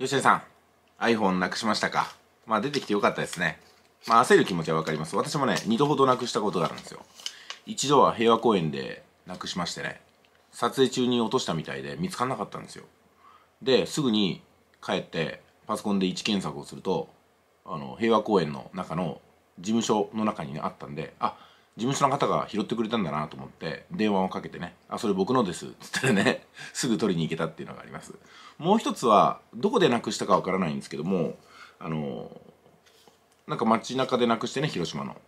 吉田さん、iPhone なくしましたかまあ出てきてよかったですね。まあ焦る気持ちはわかります。私もね、2度ほどなくしたことがあるんですよ。一度は平和公園でなくしましてね、撮影中に落としたみたいで見つからなかったんですよ。で、すぐに帰ってパソコンで位置検索をすると、あの、平和公園の中の事務所の中に、ね、あったんで、あ、事務所の方が拾ってくれたんだなと思って電話をかけてね「あそれ僕のです」っつったらね すぐ取りに行けたっていうのがありますもう一つはどこでなくしたかわからないんですけどもあのなんか街中でなくしてね広島の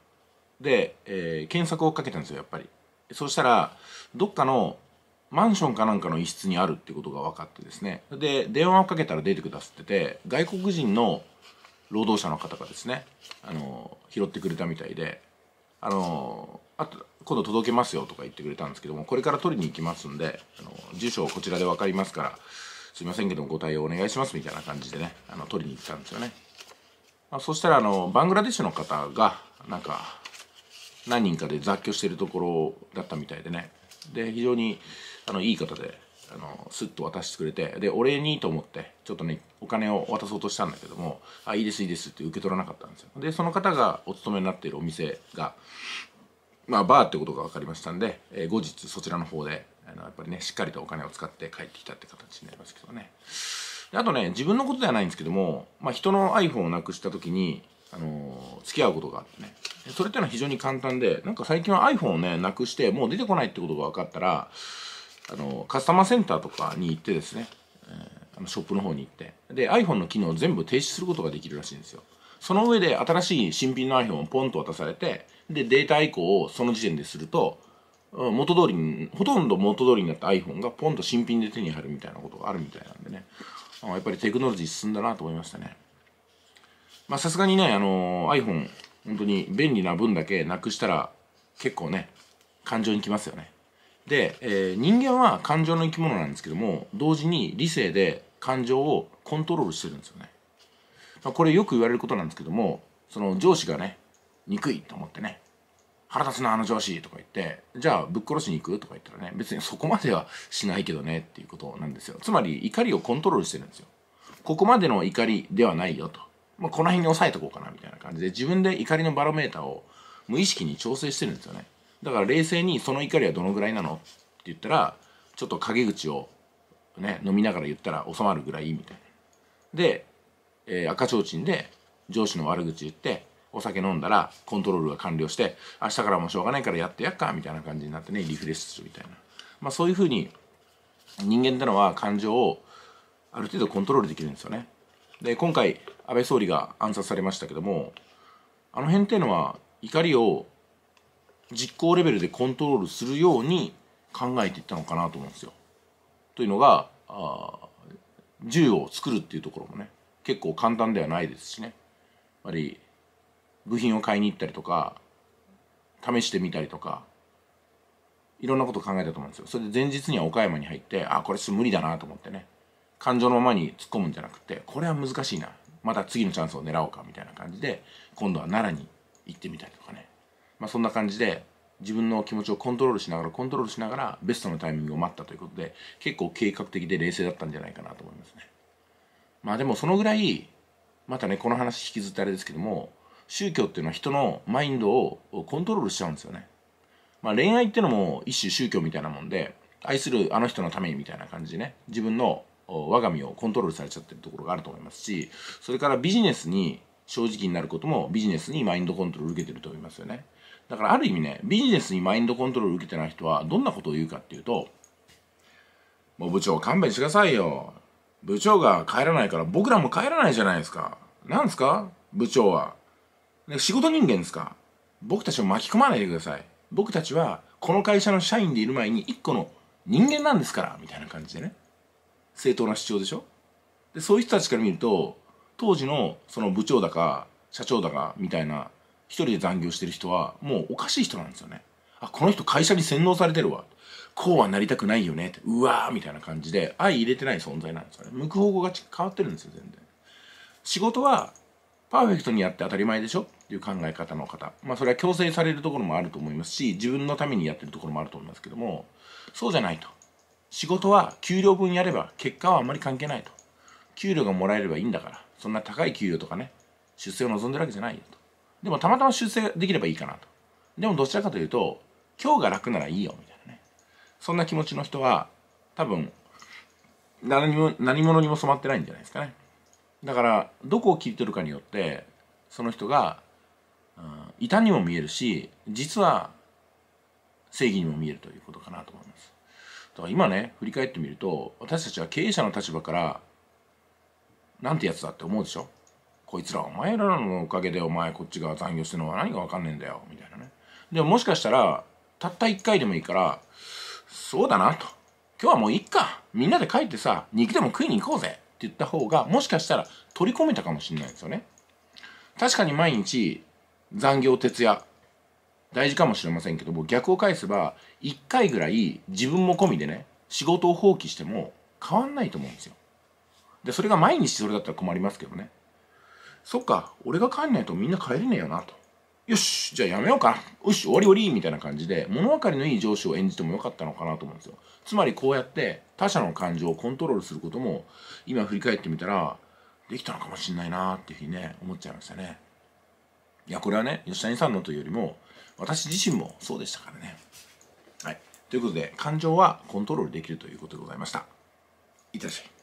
で、えー、検索をかけたんですよやっぱりそうしたらどっかのマンションかなんかの一室にあるってことが分かってですねで電話をかけたら出てくださってて外国人の労働者の方がですねあの拾ってくれたみたいであのあと今度届けますよとか言ってくれたんですけどもこれから取りに行きますんであの住所こちらで分かりますからすいませんけどもご対応お願いしますみたいな感じでねあの取りに行ったんですよねあそしたらあのバングラデシュの方がなんか何人かで雑居してるところだったみたいでねで非常にあのいい方であのスッと渡してくれてで礼にと思ってちょっとねお金を渡そうとしたんだけども「あいいですいいです」って受け取らなかったんですよでその方がお勤めになっているお店がまあバーってことが分かりましたんで、えー、後日そちらの方であのやっぱりねしっかりとお金を使って帰ってきたって形になりますけどねあとね自分のことではないんですけども、まあ、人の iPhone をなくした時にあのー、付き合うことがあってねそれっていうのは非常に簡単でなんか最近は iPhone をねなくしてもう出てこないってことが分かったらあのカスタマーセンターとかに行ってですね、えー、ショップの方に行ってで iPhone の機能を全部停止することができるらしいんですよその上で新しい新品の iPhone をポンと渡されてでデータ移行をその時点ですると元通りにほとんど元通りになった iPhone がポンと新品で手に入るみたいなことがあるみたいなんでねやっぱりテクノロジー進んだなと思いましたねまあさすがにねあの iPhone 本当に便利な分だけなくしたら結構ね感情にきますよねで、えー、人間は感情の生き物なんですけども同時に理性で感情をコントロールしてるんですよね、まあ、これよく言われることなんですけどもその上司がね憎いと思ってね腹立つなあの上司とか言ってじゃあぶっ殺しに行くとか言ったらね別にそこまではしないけどねっていうことなんですよつまり怒りをコントロールしてるんですよここまでの怒りではないよと、まあ、この辺に押さえとこうかなみたいな感じで自分で怒りのバロメーターを無意識に調整してるんですよねだから冷静にその怒りはどのぐらいなのって言ったらちょっと陰口をね飲みながら言ったら収まるぐらいみたいな。で、えー、赤ちょうちんで上司の悪口言ってお酒飲んだらコントロールが完了して明日からもしょうがないからやってやっかみたいな感じになってねリフレッシュするみたいな。まあ、そういうふうに人間ってのは感情をある程度コントロールできるんですよね。で今回安倍総理が暗殺されましたけどもあの辺っていうのは怒りを実行レベルでコントロールするように考えていったのかなと思うんですよ。というのがあ銃を作るっていうところもね結構簡単ではないですしねやっぱり部品を買いに行ったりとか試してみたりとかいろんなこと考えたと思うんですよそれで前日には岡山に入ってあこれ無理だなと思ってね感情のままに突っ込むんじゃなくてこれは難しいなまた次のチャンスを狙おうかみたいな感じで今度は奈良に行ってみたりとかねまあ、そんな感じで自分の気持ちをコントロールしながらコントロールしながらベストのタイミングを待ったということで結構計画的で冷静だったんじゃないかなと思いますねまあでもそのぐらいまたねこの話引きずってあれですけども宗教っていうのは人のマインドをコントロールしちゃうんですよねまあ恋愛っていうのも一種宗教みたいなもんで愛するあの人のためにみたいな感じでね自分の我が身をコントロールされちゃってるところがあると思いますしそれからビジネスに正直になることもビジネスにマインドコントロール受けてると思いますよねだからある意味ねビジネスにマインドコントロール受けてない人はどんなことを言うかっていうともう部長勘弁してくださいよ部長が帰らないから僕らも帰らないじゃないですか何ですか部長は仕事人間ですか僕たちを巻き込まないでください僕たちはこの会社の社員でいる前に一個の人間なんですからみたいな感じでね正当な主張でしょでそういう人たちから見ると当時のその部長だか社長だかみたいな一人で残業してる人はもうおかしい人なんですよねあこの人会社に洗脳されてるわこうはなりたくないよねってうわーみたいな感じで相入れてない存在なんですよね向く方向が変わってるんですよ全然仕事はパーフェクトにやって当たり前でしょっていう考え方の方まあそれは強制されるところもあると思いますし自分のためにやってるところもあると思いますけどもそうじゃないと仕事は給料分やれば結果はあんまり関係ないと給料がもらえればいいんだから、そんな高い給料とかね、出世を望んでるわけじゃないよと。でもたまたま出世できればいいかなと。でもどちらかというと、今日が楽ならいいよ、みたいなね。そんな気持ちの人は、多分、何も、何者にも染まってないんじゃないですかね。だから、どこを切り取るかによって、その人が、うん、異端にも見えるし、実は正義にも見えるということかなと思います。だから今ね、振り返ってみると、私たちは経営者の立場からなんてやつだって思うでしょこいつらお前らのおかげでお前こっちが残業してるのは何が分かんねえんだよみたいなねでももしかしたらたった1回でもいいからそうだなと今日はもういっかみんなで帰ってさ肉でも食いに行こうぜって言った方がもしかしたら取り込めたかもしれないですよね確かに毎日残業徹夜大事かもしれませんけども逆を返せば1回ぐらい自分も込みでね仕事を放棄しても変わんないと思うんですよでそれが毎日それだったら困りますけどねそっか俺が帰んないとみんな帰れねえよなとよしじゃあやめようかよし終わり終わりみたいな感じで物分かりのいい上司を演じてもよかったのかなと思うんですよつまりこうやって他者の感情をコントロールすることも今振り返ってみたらできたのかもしんないなっていうふうにね思っちゃいましたねいやこれはね吉谷さんのというよりも私自身もそうでしたからねはいということで感情はコントロールできるということでございましたいってらっしゃい